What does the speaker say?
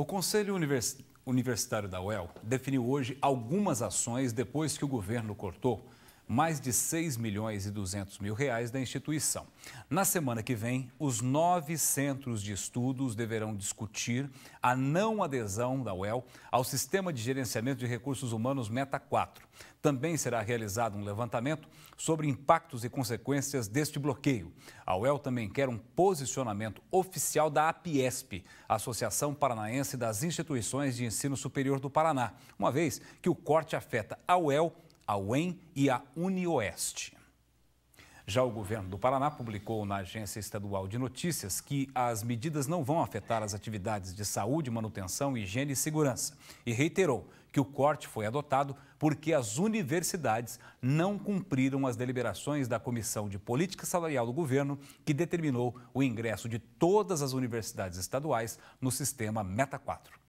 O Conselho Universitário da UEL definiu hoje algumas ações depois que o governo cortou mais de 6 milhões e 200 mil reais da instituição. Na semana que vem, os nove centros de estudos deverão discutir a não adesão da UEL ao Sistema de Gerenciamento de Recursos Humanos Meta 4. Também será realizado um levantamento sobre impactos e consequências deste bloqueio. A UEL também quer um posicionamento oficial da APIESP, Associação Paranaense das Instituições de Ensino Superior do Paraná, uma vez que o corte afeta a UEL a UEM e a Unioeste. Já o governo do Paraná publicou na Agência Estadual de Notícias que as medidas não vão afetar as atividades de saúde, manutenção, higiene e segurança. E reiterou que o corte foi adotado porque as universidades não cumpriram as deliberações da Comissão de Política Salarial do governo, que determinou o ingresso de todas as universidades estaduais no sistema Meta 4.